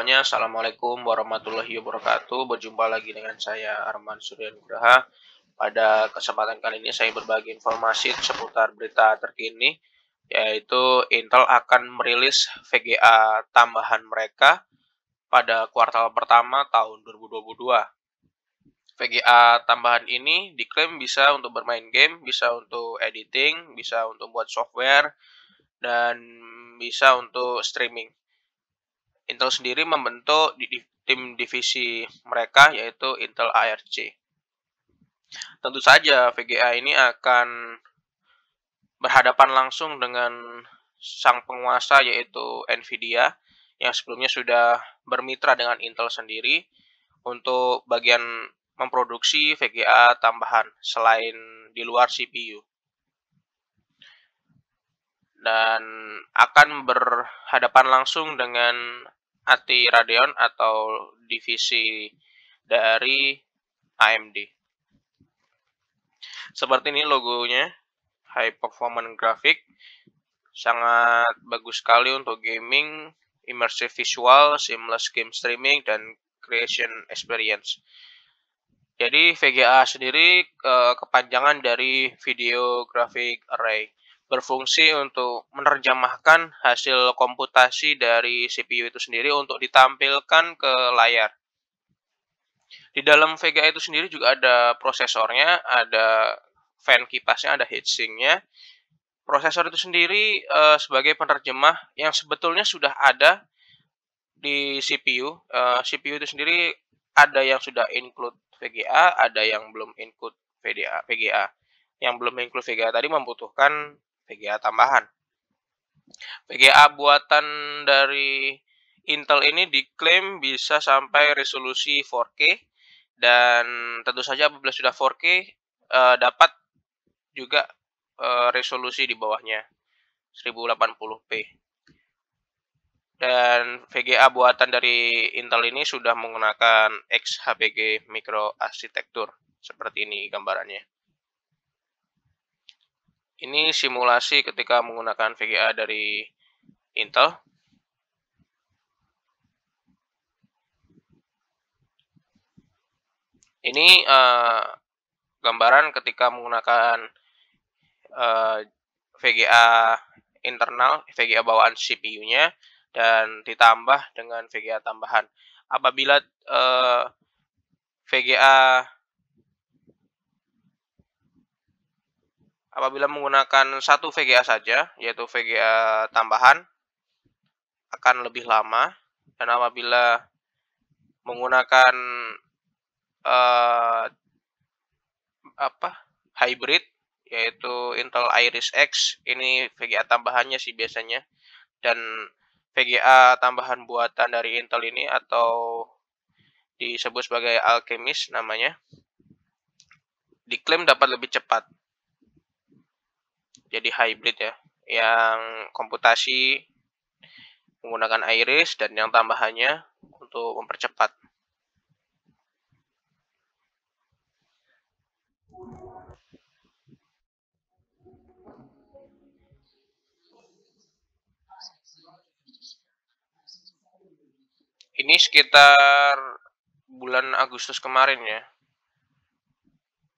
semuanya, Assalamualaikum warahmatullahi wabarakatuh. Berjumpa lagi dengan saya Arman Suryanugraha. Pada kesempatan kali ini saya berbagi informasi seputar berita terkini, yaitu Intel akan merilis VGA tambahan mereka pada kuartal pertama tahun 2022. VGA tambahan ini diklaim bisa untuk bermain game, bisa untuk editing, bisa untuk buat software, dan bisa untuk streaming Intel sendiri membentuk di, di, tim divisi mereka yaitu Intel ARC. Tentu saja VGA ini akan berhadapan langsung dengan sang penguasa yaitu Nvidia yang sebelumnya sudah bermitra dengan Intel sendiri untuk bagian memproduksi VGA tambahan selain di luar CPU. Dan akan berhadapan langsung dengan anti Radeon atau divisi dari AMD. Seperti ini logonya, high performance graphic, sangat bagus sekali untuk gaming, immersive visual, seamless game streaming, dan creation experience. Jadi VGA sendiri eh, kepanjangan dari video graphic array berfungsi untuk menerjemahkan hasil komputasi dari CPU itu sendiri untuk ditampilkan ke layar. Di dalam VGA itu sendiri juga ada prosesornya, ada fan kipasnya, ada heatsinknya. Prosesor itu sendiri e, sebagai penerjemah yang sebetulnya sudah ada di CPU. E, eh, CPU itu sendiri ada yang sudah include VGA, ada yang belum include VGA. VGA yang belum include VGA tadi membutuhkan VGA tambahan. VGA buatan dari Intel ini diklaim bisa sampai resolusi 4K dan tentu saja apabila sudah 4K eh, dapat juga eh, resolusi di bawahnya 1080p. Dan VGA buatan dari Intel ini sudah menggunakan XHPG microarchitecture seperti ini gambarannya. Ini simulasi ketika menggunakan VGA dari Intel. Ini uh, gambaran ketika menggunakan uh, eh, VGA internal, VGA bawaan CPU-nya, dan ditambah dengan VGA tambahan. Apabila uh, eh, VGA Apabila menggunakan satu VGA saja, yaitu VGA tambahan, akan lebih lama. Dan apabila menggunakan uh, apa hybrid, yaitu Intel Iris X, ini VGA tambahannya sih biasanya. Dan VGA tambahan buatan dari Intel ini atau disebut sebagai alchemist namanya diklaim dapat lebih cepat jadi hybrid ya yang komputasi menggunakan iris dan yang tambahannya untuk mempercepat ini sekitar bulan Agustus kemarin ya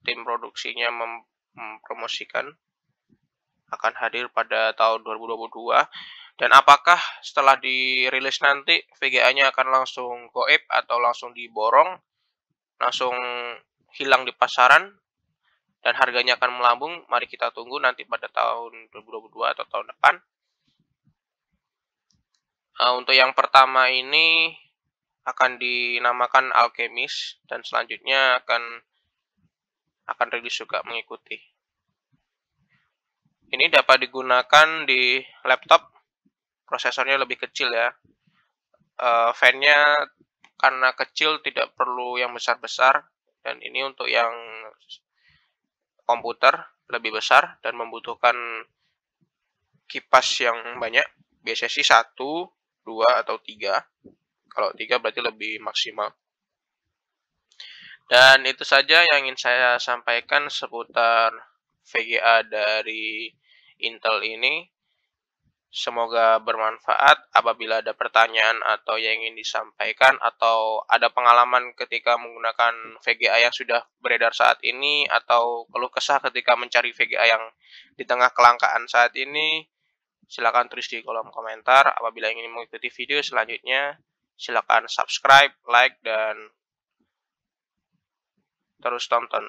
tim produksinya mempromosikan akan hadir pada tahun 2022 dan apakah setelah dirilis nanti VGA-nya akan langsung goib atau langsung diborong langsung hilang di pasaran dan harganya akan melambung mari kita tunggu nanti pada tahun 2022 atau tahun depan Nah, untuk yang pertama ini akan dinamakan alkemis dan selanjutnya akan akan rilis juga mengikuti. Ini dapat digunakan di laptop, prosesornya lebih kecil ya. Uh, fan-nya karena kecil tidak perlu yang besar-besar, dan ini untuk yang komputer lebih besar dan membutuhkan kipas yang banyak. Biasanya sih satu, dua, atau tiga. Kalau tiga berarti lebih maksimal. Dan itu saja yang ingin saya sampaikan seputar VGA dari Intel ini. Semoga bermanfaat. Apabila ada pertanyaan atau yang ingin disampaikan atau ada pengalaman ketika menggunakan VGA yang sudah beredar saat ini atau keluh kesah ketika mencari VGA yang di tengah kelangkaan saat ini, silakan tulis di kolom komentar. Apabila ingin mengikuti video selanjutnya, silakan subscribe, like, dan terus tonton.